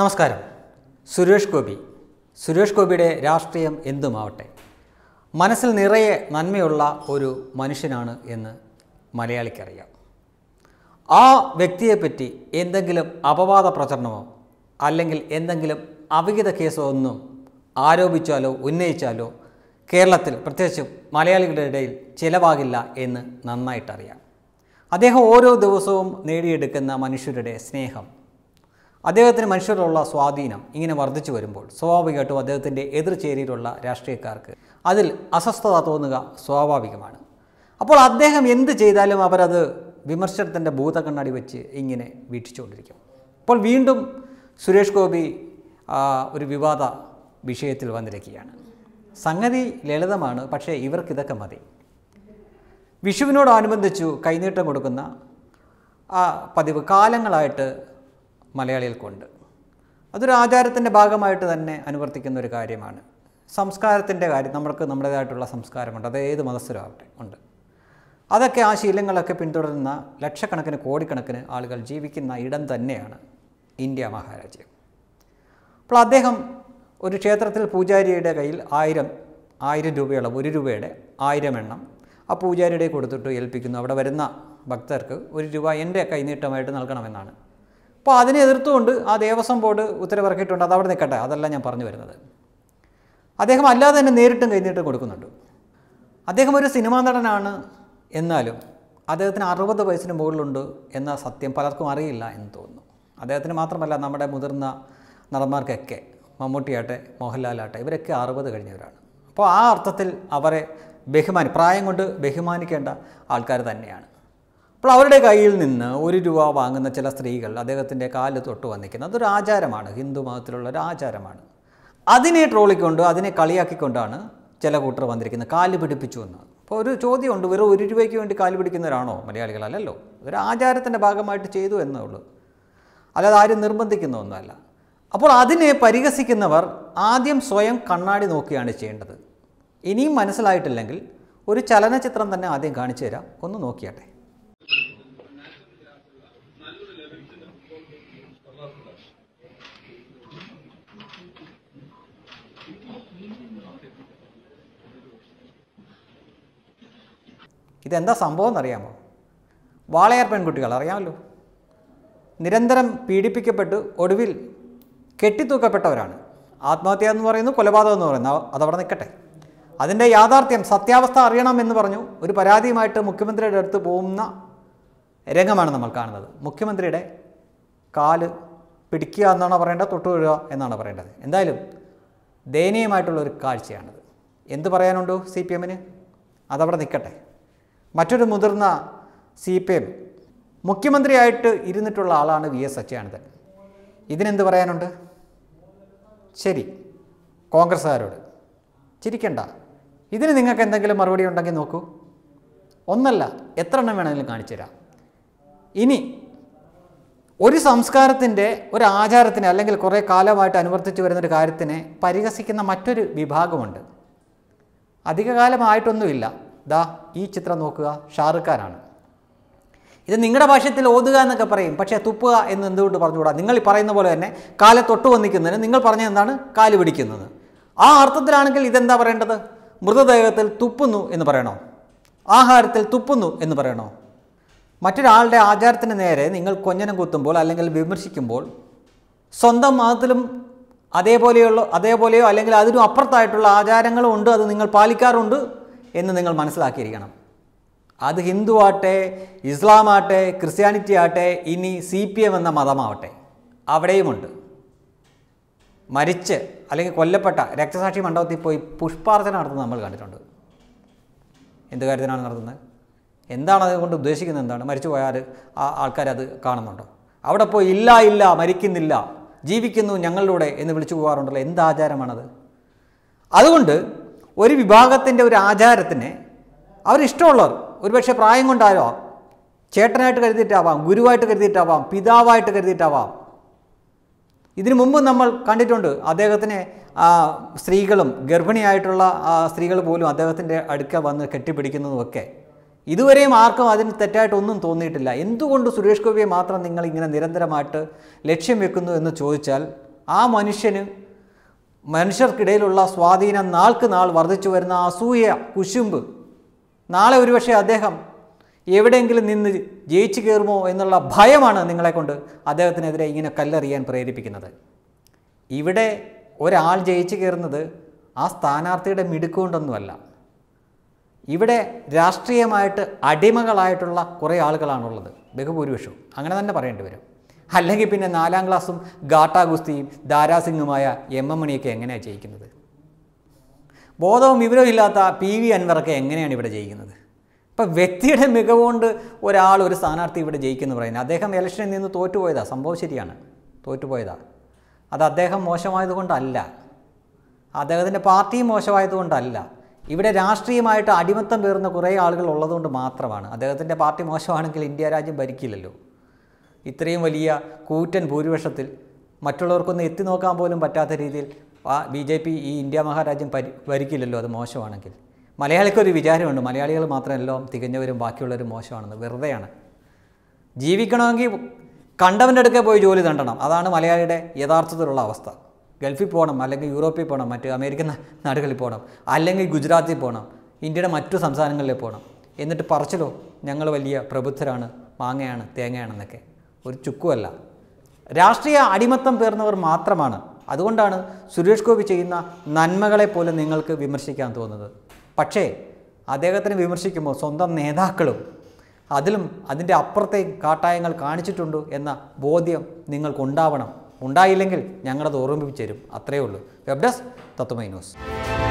നമസ്കാരം സുരേഷ് ഗോപി സുരേഷ് ഗോപിയുടെ രാഷ്ട്രീയം എന്തുമാവട്ടെ മനസ്സിൽ നിറയെ നന്മയുള്ള ഒരു മനുഷ്യനാണ് എന്ന് മലയാളിക്കറിയാം ആ വ്യക്തിയെപ്പറ്റി എന്തെങ്കിലും അപവാദ പ്രചരണമോ അല്ലെങ്കിൽ എന്തെങ്കിലും അവിഹിത കേസോ ഒന്നും ആരോപിച്ചാലോ ഉന്നയിച്ചാലോ കേരളത്തിൽ പ്രത്യേകിച്ചും മലയാളികളുടെ ഇടയിൽ ചിലവാകില്ല എന്ന് നന്നായിട്ടറിയാം അദ്ദേഹം ഓരോ ദിവസവും നേടിയെടുക്കുന്ന മനുഷ്യരുടെ സ്നേഹം അദ്ദേഹത്തിന് മനുഷ്യരിലുള്ള സ്വാധീനം ഇങ്ങനെ വർദ്ധിച്ചു വരുമ്പോൾ സ്വാഭാവികമായിട്ടും അദ്ദേഹത്തിൻ്റെ എതിർചേരിയിലുള്ള രാഷ്ട്രീയക്കാർക്ക് അതിൽ അസ്വസ്ഥത തോന്നുക സ്വാഭാവികമാണ് അപ്പോൾ അദ്ദേഹം എന്ത് ചെയ്താലും അവരത് വിമർശനത്തിൻ്റെ ഭൂതകണ്ണാടി വെച്ച് ഇങ്ങനെ വീക്ഷിച്ചുകൊണ്ടിരിക്കും അപ്പോൾ വീണ്ടും സുരേഷ് ഗോപി ഒരു വിവാദ വിഷയത്തിൽ വന്നിരിക്കുകയാണ് സംഗതി ലളിതമാണ് പക്ഷേ ഇവർക്കിതൊക്കെ മതി വിഷുവിനോടനുബന്ധിച്ചു കൈനീട്ടം കൊടുക്കുന്ന പതിവ് കാലങ്ങളായിട്ട് മലയാളികൾക്കുണ്ട് അതൊരു ആചാരത്തിൻ്റെ ഭാഗമായിട്ട് തന്നെ അനുവർത്തിക്കുന്ന ഒരു കാര്യമാണ് സംസ്കാരത്തിൻ്റെ കാര്യം നമ്മൾക്ക് നമ്മുടേതായിട്ടുള്ള സംസ്കാരമുണ്ട് അത് ഏത് മതസ്ഥരാവട്ടെ ഉണ്ട് അതൊക്കെ ആ ശീലങ്ങളൊക്കെ പിന്തുടരുന്ന ലക്ഷക്കണക്കിന് കോടിക്കണക്കിന് ആളുകൾ ജീവിക്കുന്ന ഇടം തന്നെയാണ് ഇന്ത്യ മഹാരാജ്യം അപ്പോൾ അദ്ദേഹം ഒരു ക്ഷേത്രത്തിൽ പൂജാരിയുടെ കയ്യിൽ ആയിരം ആയിരം രൂപയുള്ള ഒരു രൂപയുടെ ആയിരം എണ്ണം ആ പൂജാരിയുടെ കൊടുത്തിട്ട് ഏൽപ്പിക്കുന്നു അവിടെ വരുന്ന ഭക്തർക്ക് ഒരു രൂപ എൻ്റെ കൈനീട്ടമായിട്ട് നൽകണമെന്നാണ് അപ്പോൾ അതിനെ എതിർത്തുകൊണ്ട് ആ ദേവസ്വം ബോർഡ് ഉത്തരവിറക്കിയിട്ടുണ്ട് അത് അവിടെ നിൽക്കട്ടെ അതല്ല ഞാൻ പറഞ്ഞു വരുന്നത് അദ്ദേഹം അല്ലാതെ തന്നെ നേരിട്ടും കഴിഞ്ഞിട്ട് കൊടുക്കുന്നുണ്ട് അദ്ദേഹം ഒരു സിനിമാ നടനാണ് എന്നാലും അദ്ദേഹത്തിന് അറുപത് വയസ്സിന് മുകളിലുണ്ട് എന്ന സത്യം പലർക്കും അറിയില്ല എന്ന് തോന്നുന്നു അദ്ദേഹത്തിന് മാത്രമല്ല നമ്മുടെ മുതിർന്ന നടന്മാർക്കൊക്കെ മമ്മൂട്ടിയാട്ടെ മോഹൻലാലാട്ടെ ഇവരൊക്കെ അറുപത് കഴിഞ്ഞവരാണ് അപ്പോൾ ആ അർത്ഥത്തിൽ അവരെ ബഹുമാനി പ്രായം കൊണ്ട് ബഹുമാനിക്കേണ്ട ആൾക്കാർ തന്നെയാണ് അപ്പോൾ അവരുടെ കയ്യിൽ നിന്ന് ഒരു രൂപ വാങ്ങുന്ന ചില സ്ത്രീകൾ അദ്ദേഹത്തിൻ്റെ കാല് തൊട്ട് വന്നിരിക്കുന്നത് അതൊരു ആചാരമാണ് ഹിന്ദു മതത്തിലുള്ള ഒരു ആചാരമാണ് അതിനെ ട്രോളിക്കൊണ്ട് അതിനെ കളിയാക്കിക്കൊണ്ടാണ് ചില കൂട്ടർ വന്നിരിക്കുന്നത് കാല് പിടിപ്പിച്ചു എന്ന് അപ്പോൾ ഒരു ചോദ്യമുണ്ട് വെറും ഒരു രൂപയ്ക്ക് വേണ്ടി കാല് പിടിക്കുന്നവരാണോ മലയാളികളല്ലല്ലോ ഒരു ആചാരത്തിൻ്റെ ഭാഗമായിട്ട് ചെയ്തു എന്നേ ഉള്ളൂ അല്ലാതെ ആരും നിർബന്ധിക്കുന്ന ഒന്നുമല്ല അപ്പോൾ അതിനെ പരിഹസിക്കുന്നവർ ആദ്യം സ്വയം കണ്ണാടി നോക്കിയാണ് ചെയ്യേണ്ടത് ഇനിയും മനസ്സിലായിട്ടില്ലെങ്കിൽ ഒരു ചലനചിത്രം തന്നെ ആദ്യം കാണിച്ചു തരാം ഒന്ന് നോക്കിയാട്ടെ ഇതെന്താ സംഭവം എന്നറിയാമോ വാളയാർ പെൺകുട്ടികൾ അറിയാമല്ലോ നിരന്തരം പീഡിപ്പിക്കപ്പെട്ട് ഒടുവിൽ കെട്ടിത്തൂക്കപ്പെട്ടവരാണ് ആത്മഹത്യ എന്ന് പറയുന്നു കൊലപാതകം എന്ന് പറയുന്നു അതവിടെ നിൽക്കട്ടെ അതിൻ്റെ യാഥാർത്ഥ്യം സത്യാവസ്ഥ അറിയണമെന്ന് പറഞ്ഞു ഒരു പരാതിയുമായിട്ട് മുഖ്യമന്ത്രിയുടെ അടുത്ത് പോകുന്ന രംഗമാണ് നമ്മൾ കാണുന്നത് മുഖ്യമന്ത്രിയുടെ കാല് പിടിക്കുക എന്നാണ് പറയേണ്ടത് തൊട്ടുവീഴുക എന്നാണ് പറയേണ്ടത് എന്തായാലും ദയനീയമായിട്ടുള്ള ഒരു കാഴ്ചയാണിത് എന്ത് പറയാനുണ്ടോ സി പി എമ്മിന് അതവിടെ നിൽക്കട്ടെ മറ്റൊരു മുതിർന്ന സി പി എം മുഖ്യമന്ത്രിയായിട്ട് ഇരുന്നിട്ടുള്ള ആളാണ് വി എസ് സത്യാനന്ദൻ ഇതിനെന്ത് പറയാനുണ്ട് ശരി കോൺഗ്രസ്സുകാരോട് ചിരിക്കണ്ട ഇതിന് നിങ്ങൾക്ക് എന്തെങ്കിലും മറുപടി ഉണ്ടെങ്കിൽ നോക്കൂ ഒന്നല്ല എത്ര എണ്ണം വേണമെങ്കിലും കാണിച്ചു തരാം ഇനി ഒരു സംസ്കാരത്തിൻ്റെ ഒരു ആചാരത്തിന് അല്ലെങ്കിൽ കുറേ കാലമായിട്ട് അനുവർത്തിച്ചു വരുന്നൊരു കാര്യത്തിനെ പരിഹസിക്കുന്ന മറ്റൊരു വിഭാഗമുണ്ട് അധികകാലമായിട്ടൊന്നുമില്ല ദാ ഈ ചിത്രം നോക്കുക ഷാറുഖ് ഖാനാണ് ഇത് നിങ്ങളുടെ ഭാഷത്തിൽ ഓതുക എന്നൊക്കെ പറയും പക്ഷേ തുപ്പുക എന്ന് എന്തുകൊണ്ട് പറഞ്ഞുകൂടാ നിങ്ങൾ ഈ പറയുന്ന പോലെ തന്നെ കാലെ തൊട്ട് വന്നിക്കുന്നതിന് നിങ്ങൾ പറഞ്ഞ എന്താണ് കാല് പിടിക്കുന്നത് ആ അർത്ഥത്തിലാണെങ്കിൽ ഇതെന്താ പറയേണ്ടത് മൃതദേഹത്തിൽ തുപ്പുന്നു എന്ന് പറയണോ ആഹാരത്തിൽ തുപ്പുന്നു എന്ന് പറയണോ മറ്റൊരാളുടെ ആചാരത്തിന് നേരെ നിങ്ങൾ കൊഞ്ഞനം കുത്തുമ്പോൾ അല്ലെങ്കിൽ വിമർശിക്കുമ്പോൾ സ്വന്തം മതത്തിലും അതേപോലെയുള്ള അതേപോലെയോ അല്ലെങ്കിൽ അതിനും അപ്പുറത്തായിട്ടുള്ള ആചാരങ്ങളും ഉണ്ട് അത് നിങ്ങൾ പാലിക്കാറുണ്ട് എന്ന് നിങ്ങൾ മനസ്സിലാക്കിയിരിക്കണം അത് ഹിന്ദു ആട്ടെ ഇസ്ലാം ആട്ടെ ക്രിസ്ത്യാനിറ്റി ആട്ടെ ഇനി സി പി എം എന്ന മതമാവട്ടെ അവിടെയുമുണ്ട് മരിച്ച് അല്ലെങ്കിൽ കൊല്ലപ്പെട്ട രക്തസാക്ഷി മണ്ഡപത്തിൽ പോയി പുഷ്പാർച്ചന നടത്തുന്നത് നമ്മൾ കണ്ടിട്ടുണ്ട് എന്ത് കാര്യത്തിനാണ് നടത്തുന്നത് എന്താണ് അതുകൊണ്ട് ഉദ്ദേശിക്കുന്നത് എന്താണ് മരിച്ചു പോയാൽ ആ ആൾക്കാർ അത് കാണുന്നുണ്ടോ അവിടെ പോയി ഇല്ല ഇല്ല മരിക്കുന്നില്ല ജീവിക്കുന്നു ഞങ്ങളിലൂടെ എന്ന് വിളിച്ചു പോകാറുണ്ടല്ലോ എന്ത് ആചാരമാണത് അതുകൊണ്ട് ഒരു വിഭാഗത്തിൻ്റെ ഒരു ആചാരത്തിനെ അവരിഷ്ടമുള്ളവർ ഒരുപക്ഷെ പ്രായം കൊണ്ടാരോ ചേട്ടനായിട്ട് കരുതിയിട്ടാവാം ഗുരുവായിട്ട് കരുതിയിട്ടാവാം പിതാവായിട്ട് കരുതിയിട്ടാവാം ഇതിനു മുമ്പ് നമ്മൾ കണ്ടിട്ടുണ്ട് അദ്ദേഹത്തിന് സ്ത്രീകളും ഗർഭിണിയായിട്ടുള്ള സ്ത്രീകൾ പോലും അദ്ദേഹത്തിൻ്റെ അടുക്ക വന്ന് കെട്ടിപ്പിടിക്കുന്നതുമൊക്കെ ഇതുവരെയും ആർക്കും അതിന് തെറ്റായിട്ടൊന്നും തോന്നിയിട്ടില്ല എന്തുകൊണ്ട് സുരേഷ് ഗോപിയെ മാത്രം നിങ്ങൾ ഇങ്ങനെ നിരന്തരമായിട്ട് ലക്ഷ്യം വെക്കുന്നു എന്ന് ചോദിച്ചാൽ ആ മനുഷ്യന് മനുഷ്യർക്കിടയിലുള്ള സ്വാധീനം നാൾക്ക് നാൾ വർദ്ധിച്ചു വരുന്ന അസൂയ കുശുമ്പ് നാളെ ഒരുപക്ഷെ അദ്ദേഹം എവിടെയെങ്കിലും നിന്ന് ജയിച്ചു കയറുമോ എന്നുള്ള ഭയമാണ് നിങ്ങളെക്കൊണ്ട് അദ്ദേഹത്തിനെതിരെ ഇങ്ങനെ കല്ലെറിയാൻ പ്രേരിപ്പിക്കുന്നത് ഇവിടെ ഒരാൾ ജയിച്ചു കയറുന്നത് ആ സ്ഥാനാർത്ഥിയുടെ മിടുക്കുകൊണ്ടൊന്നുമല്ല ഇവിടെ രാഷ്ട്രീയമായിട്ട് അടിമകളായിട്ടുള്ള കുറേ ആളുകളാണുള്ളത് ബഹുഭൂരിപക്ഷവും അങ്ങനെ തന്നെ പറയേണ്ടി വരും അല്ലെങ്കിൽ പിന്നെ നാലാം ക്ലാസ്സും ഗാട്ടാ ഗുസ്തിയും ദാരാസിംഗുമായ എം എം മണിയൊക്കെ എങ്ങനെയാണ് ജയിക്കുന്നത് ബോധവും വിവരവും ഇല്ലാത്ത പി വി അൻവറൊക്കെ എങ്ങനെയാണ് ഇവിടെ ജയിക്കുന്നത് ഇപ്പം വ്യക്തിയുടെ മികവുകൊണ്ട് ഒരാൾ ഒരു സ്ഥാനാർത്ഥി ഇവിടെ ജയിക്കുന്നു പറയുന്നത് അദ്ദേഹം ഇലക്ഷനിൽ നിന്ന് തോറ്റുപോയതാണ് സംഭവം ശരിയാണ് തോറ്റുപോയതാണ് അത് അദ്ദേഹം മോശമായതുകൊണ്ടല്ല അദ്ദേഹത്തിൻ്റെ പാർട്ടിയും മോശമായതുകൊണ്ടല്ല ഇവിടെ രാഷ്ട്രീയമായിട്ട് അടിമത്തം പേറുന്ന കുറേ ആളുകൾ ഉള്ളതുകൊണ്ട് മാത്രമാണ് അദ്ദേഹത്തിൻ്റെ പാർട്ടി മോശമാണെങ്കിൽ ഇന്ത്യ രാജ്യം ഭരിക്കില്ലല്ലോ ഇത്രയും വലിയ കൂറ്റൻ ഭൂരിപക്ഷത്തിൽ മറ്റുള്ളവർക്കൊന്നും എത്തി നോക്കാൻ പോലും പറ്റാത്ത രീതിയിൽ ആ ബി ജെ പി ഈ ഇന്ത്യ മഹാരാജ്യം പരി ഭരിക്കില്ലല്ലോ അത് മോശമാണെങ്കിൽ മലയാളിക്കൊരു വിചാരമുണ്ട് മലയാളികൾ മാത്രമല്ലോ തികഞ്ഞവരും ബാക്കിയുള്ളവരും മോശമാണെന്ന് വെറുതെയാണ് ജീവിക്കണമെങ്കിൽ കണ്ടവൻ്റെ അടുക്കേ പോയി ജോലി തണ്ടണം അതാണ് മലയാളിയുടെ യഥാർത്ഥത്തിലുള്ള അവസ്ഥ ഗൾഫിൽ പോകണം അല്ലെങ്കിൽ യൂറോപ്പിൽ പോകണം മറ്റ് അമേരിക്കൻ നാടുകളിൽ പോകണം അല്ലെങ്കിൽ ഗുജറാത്തിൽ പോകണം ഇന്ത്യയുടെ മറ്റു സംസ്ഥാനങ്ങളിൽ പോകണം എന്നിട്ട് പറച്ചിലോ ഞങ്ങൾ വലിയ പ്രബുദ്ധരാണ് മാങ്ങയാണ് തേങ്ങയാണെന്നൊക്കെ ഒരു ചുക്കുമല്ല രാഷ്ട്രീയ അടിമത്തം പേർന്നവർ മാത്രമാണ് അതുകൊണ്ടാണ് സുരേഷ് ഗോപി ചെയ്യുന്ന നന്മകളെ പോലും നിങ്ങൾക്ക് വിമർശിക്കാൻ തോന്നുന്നത് പക്ഷേ അദ്ദേഹത്തിന് വിമർശിക്കുമ്പോൾ സ്വന്തം നേതാക്കളും അതിലും അതിൻ്റെ അപ്പുറത്തെയും കാട്ടായങ്ങൾ കാണിച്ചിട്ടുണ്ട് എന്ന ബോധ്യം നിങ്ങൾക്കുണ്ടാവണം ഉണ്ടായില്ലെങ്കിൽ ഞങ്ങളത് ഓർമ്മിപ്പിച്ചു തരും അത്രയേ ഉള്ളൂ വെബ് ഡെസ്ക് തത്വമൈ ന്യൂസ്